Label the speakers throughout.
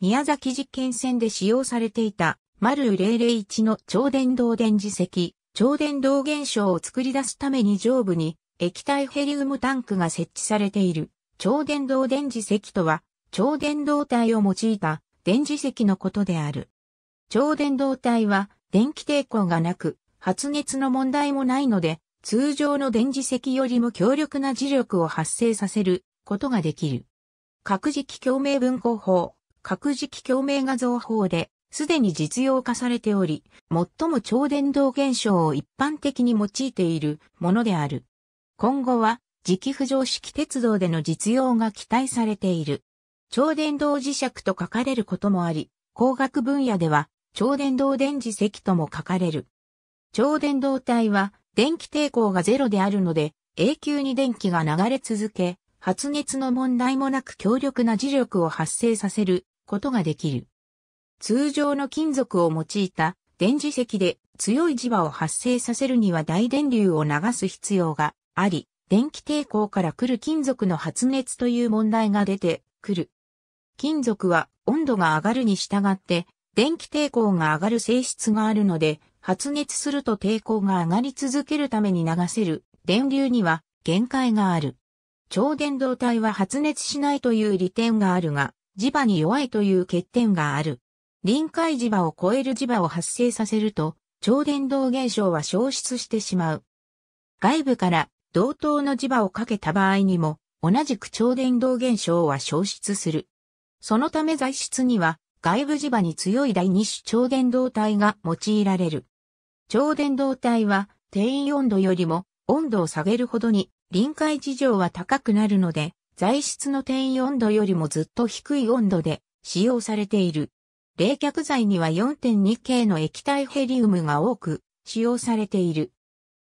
Speaker 1: 宮崎実験船で使用されていた、丸001の超電導電磁石、超電導現象を作り出すために上部に液体ヘリウムタンクが設置されている。超電導電磁石とは、超電導体を用いた電磁石のことである。超電導体は電気抵抗がなく、発熱の問題もないので、通常の電磁石よりも強力な磁力を発生させることができる。核磁気共鳴分光法。各磁気共鳴画像法で、すでに実用化されており、最も超伝導現象を一般的に用いているものである。今後は、磁気浮上式鉄道での実用が期待されている。超伝導磁石と書かれることもあり、工学分野では、超伝導電磁石とも書かれる。超伝導体は、電気抵抗がゼロであるので、永久に電気が流れ続け、発熱の問題もなく強力な磁力を発生させることができる。通常の金属を用いた電磁石で強い磁場を発生させるには大電流を流す必要があり、電気抵抗から来る金属の発熱という問題が出てくる。金属は温度が上がるに従って電気抵抗が上がる性質があるので、発熱すると抵抗が上がり続けるために流せる電流には限界がある。超電導体は発熱しないという利点があるが、磁場に弱いという欠点がある。臨界磁場を超える磁場を発生させると、超伝導現象は消失してしまう。外部から同等の磁場をかけた場合にも、同じく超伝導現象は消失する。そのため材質には、外部磁場に強い第二種超伝導体が用いられる。超伝導体は、定員温度よりも温度を下げるほどに臨界事情は高くなるので、材質の転移温度よりもずっと低い温度で使用されている。冷却剤には 4.2K の液体ヘリウムが多く使用されている。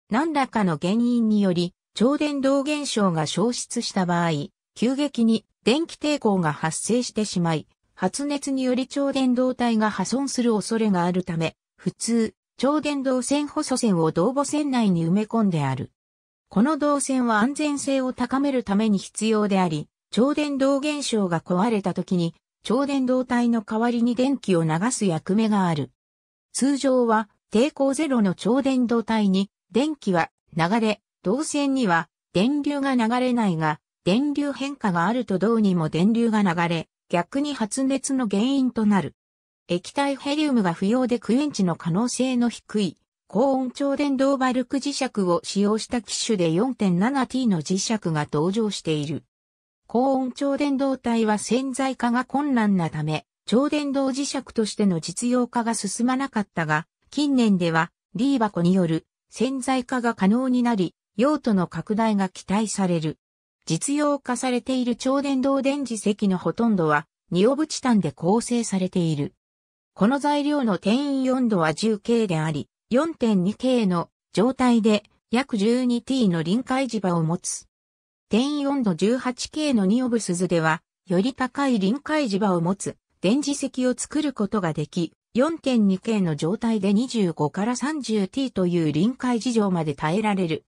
Speaker 1: 何らかの原因により超電導現象が消失した場合、急激に電気抵抗が発生してしまい、発熱により超電導体が破損する恐れがあるため、普通、超電導線細線を導母線内に埋め込んである。この導線は安全性を高めるために必要であり、超電導現象が壊れた時に、超電導体の代わりに電気を流す役目がある。通常は抵抗ゼロの超電導体に電気は流れ、導線には電流が流れないが、電流変化があるとどうにも電流が流れ、逆に発熱の原因となる。液体ヘリウムが不要でクエンチの可能性の低い高音超電導バルク磁石を使用した機種で 4.7T の磁石が登場している。高音超電導体は潜在化が困難なため、超電導磁石としての実用化が進まなかったが、近年では、リーバコによる潜在化が可能になり、用途の拡大が期待される。実用化されている超電導電磁石のほとんどは、ニオブチタンで構成されている。この材料の転移温度は 10K であり、4.2T の状態で約 12T の臨界磁場を持つ。転移温度 18K のニオブスズでは、より高い臨界磁場を持つ電磁石を作ることができ、4.2K の状態で25から 30T という臨界事情まで耐えられる。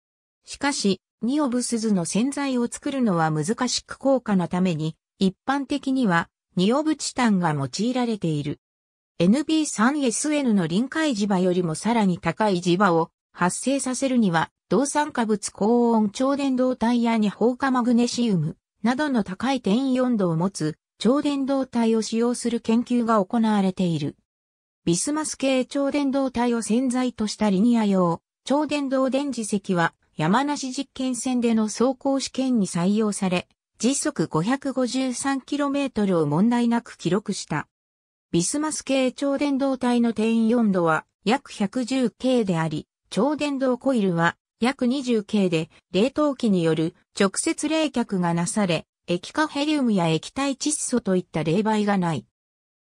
Speaker 1: しかし、ニオブスズの洗剤を作るのは難しく高価なために、一般的にはニオブチタンが用いられている。NB3SN の臨界磁場よりもさらに高い磁場を発生させるには、動産化物高温超電導体や二放化マグネシウムなどの高い転移温度を持つ超電導体を使用する研究が行われている。ビスマス系超電導体を潜在としたリニア用超電導電磁石は山梨実験線での走行試験に採用され、時速 553km を問題なく記録した。ビスマス系超電導体の定員温度は約 110K であり、超電導コイルは約 20K で冷凍機による直接冷却がなされ、液化ヘリウムや液体窒素といった冷媒がない。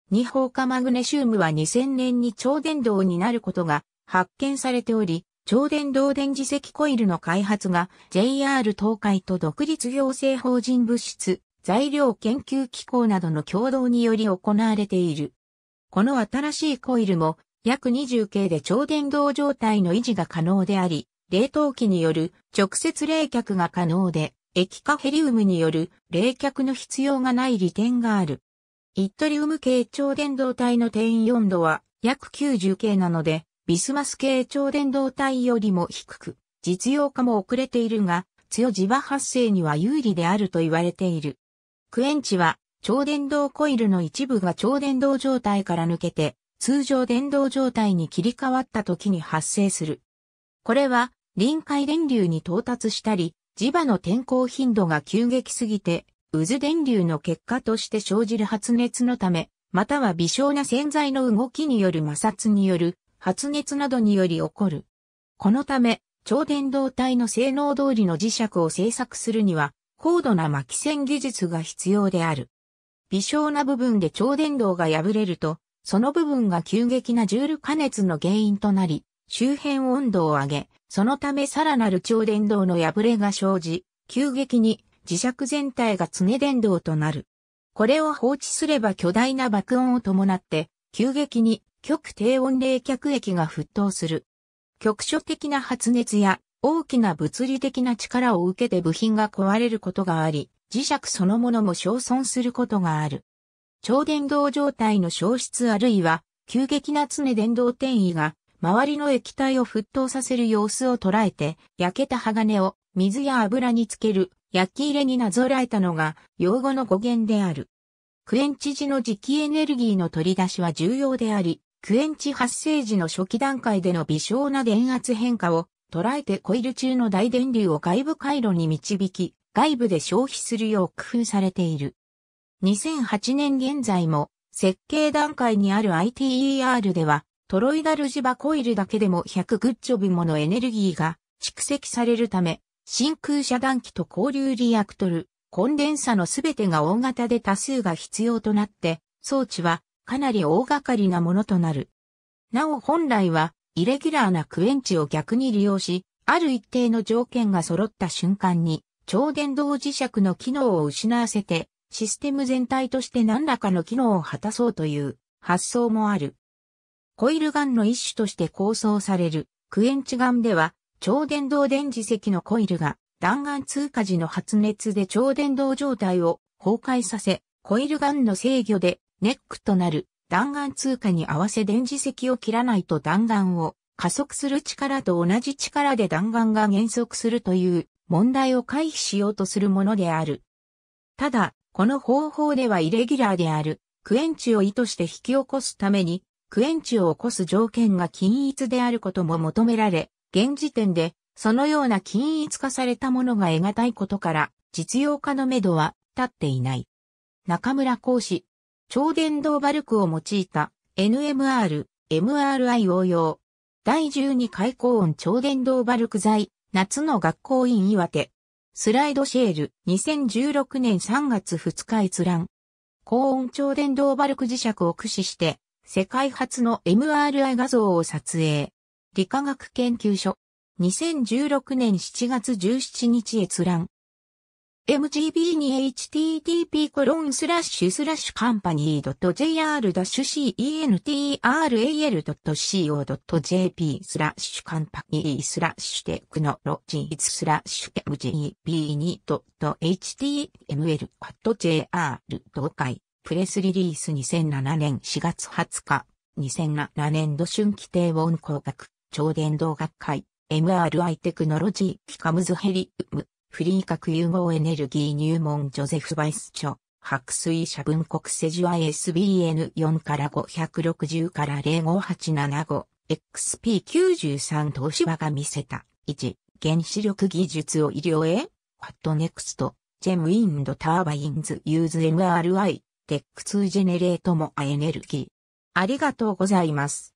Speaker 1: 二方化マグネシウムは2000年に超電導になることが発見されており、超電導電磁石コイルの開発が JR 東海と独立行政法人物質、材料研究機構などの共同により行われている。この新しいコイルも約 20K で超電導状態の維持が可能であり、冷凍機による直接冷却が可能で、液化ヘリウムによる冷却の必要がない利点がある。イットリウム系超電導体の定員温度は約 90K なので、ビスマス系超電導体よりも低く、実用化も遅れているが、強磁場発生には有利であると言われている。クエンチは超電導コイルの一部が超電導状態から抜けて、通常電導状態に切り替わった時に発生する。これは、臨界電流に到達したり、磁場の転向頻度が急激すぎて、渦電流の結果として生じる発熱のため、または微小な潜在の動きによる摩擦による発熱などにより起こる。このため、超電導体の性能通りの磁石を製作するには、高度な巻線技術が必要である。微小な部分で超電導が破れると、その部分が急激なジュール加熱の原因となり、周辺温度を上げ、そのためさらなる超電導の破れが生じ、急激に磁石全体が常電導となる。これを放置すれば巨大な爆音を伴って、急激に極低温冷却液が沸騰する。局所的な発熱や大きな物理的な力を受けて部品が壊れることがあり、磁石そのものも消損することがある。超電導状態の消失あるいは、急激な常電動転移が、周りの液体を沸騰させる様子を捉えて、焼けた鋼を水や油につける、焼き入れになぞらえたのが、用語の語源である。クエンチ時の磁気エネルギーの取り出しは重要であり、クエンチ発生時の初期段階での微小な電圧変化を捉えてコイル中の大電流を外部回路に導き、外部で消費するよう工夫されている。2008年現在も設計段階にある ITER ではトロイダルジバコイルだけでも100グッジョブものエネルギーが蓄積されるため真空遮断機と交流リアクトル、コンデンサのすべてが大型で多数が必要となって装置はかなり大掛かりなものとなる。なお本来はイレギュラーなクエンチを逆に利用し、ある一定の条件が揃った瞬間に超電導磁石の機能を失わせて、システム全体として何らかの機能を果たそうという発想もある。コイルガンの一種として構想されるクエンチガンでは、超電導電磁石のコイルが弾丸通過時の発熱で超電導状態を崩壊させ、コイルガンの制御でネックとなる弾丸通過に合わせ電磁石を切らないと弾丸を加速する力と同じ力で弾丸が減速するという問題を回避しようとするものである。ただ、この方法ではイレギュラーである、クエンチを意図して引き起こすために、クエンチを起こす条件が均一であることも求められ、現時点で、そのような均一化されたものが得難いことから、実用化のめどは立っていない。中村講師、超電導バルクを用いた NMR、MRI 応用。第12回高温超電導バルク材夏の学校院岩手。スライドシェール、2016年3月2日閲覧。高温超電導バルク磁石を駆使して、世界初の MRI 画像を撮影。理化学研究所。2016年7月17日閲覧。mgb に http コロンスラッシュスラッシュカンパニー .jr-central.co.jp スラッシュカンパニースラッシュテクノロジースラッシュ mgb2.html.jr. プレスリリース2007年4月20日2007年度春季低温工学超伝導学会 MRI テクノロジーキカムズヘリウムフリー核融合エネルギー入門ジョゼフ・バイス著、白水社文国世ジュア SBN4 から560から05875、XP93 東芝が見せた、1、原子力技術を医療へ、ファットネクスト、ジェムウィンドターバインズユーズ MRI、テック2ジェネレートもアエネルギー。ありがとうございます。